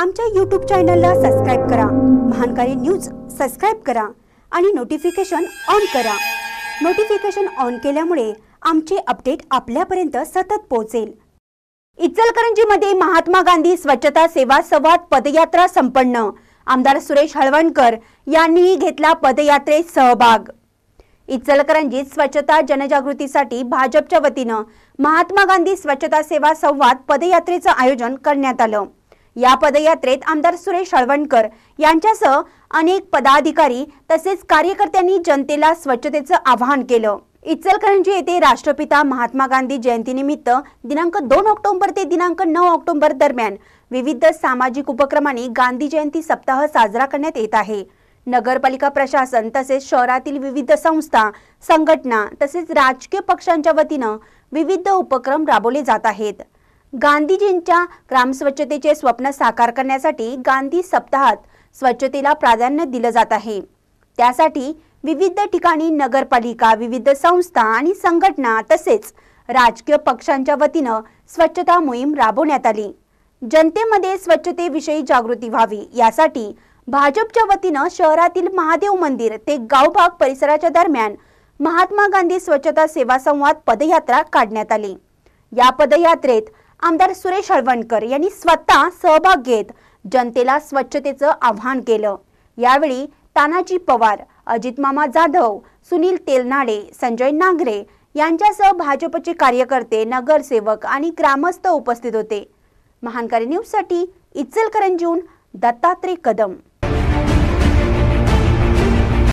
आमच्या यूट्यूब चॅनलला सबस्क्राईब करा महानकारी न्यूज सबस्क्राईब करा आणि नोटिफिकेशन ऑन करा नोटिफिकेशन ऑन केल्यामुळे आमचे अपडेट आपल्यापर्यंत सतत पोहोचेल इचलकरंजीमध्ये महात्मा गांधी स्वच्छता सेवा संवाद पदयात्रा संपन्न आमदार सुरेश हळवणकर यांनीही घेतला पदयात्रेत सहभाग इचलकरंजीत स्वच्छता जनजागृतीसाठी भाजपच्या वतीनं महात्मा गांधी स्वच्छता सेवा संवाद पदयात्रेचं आयोजन करण्यात आलं या पदयात्रेत आमदार सुरेश हळवणकर यांच्यासह अनेक पदाधिकारी तसेच कार्यकर्त्यांनी जनतेला स्वच्छतेचं आवाहन केलं इचलकरंजी येथे राष्ट्रपिता महात्मा गांधी जयंतीनिमित्त दिनांक दोन ऑक्टोबर ते दिनांक नऊ ऑक्टोबर दरम्यान विविध सामाजिक उपक्रमाने गांधी जयंती सप्ताह साजरा करण्यात येत आहे नगरपालिका प्रशासन तसेच शहरातील विविध संस्था संघटना तसेच राजकीय पक्षांच्या वतीनं विविध उपक्रम राबवले जात आहेत गांधीजींच्या ग्रामस्वच्छतेचे स्वप्न साकार करण्यासाठी गांधी सप्ताहात स्वच्छतेला प्राधान्य दिलं जात आहे त्यासाठी विविध ठिकाणी नगरपालिका विविध संस्था आणि संघटना तसेच राजकीय पक्षांच्या वतीनं स्वच्छता मोहीम राबवण्यात आली जनतेमध्ये स्वच्छतेविषयी जागृती व्हावी यासाठी भाजपच्या वतीनं शहरातील महादेव मंदिर ते गावभाग परिसराच्या दरम्यान महात्मा गांधी स्वच्छता सेवा संवाद पदयात्रा काढण्यात आली या पदयात्रेत आमदार सुरेश हळवणकर यांनी स्वतः सहभाग घेत जनतेला स्वच्छतेचं आव्हान केलं यावेळी तानाजी पवार अजित मामा जाधव सुनील तेलनाडे संजय नांगरे यांच्यासह भाजपचे कार्यकर्ते नगरसेवक आणि ग्रामस्थ उपस्थित होते महानकारी न्यूजसाठी इचलकरंजीहून दत्तात्रय कदम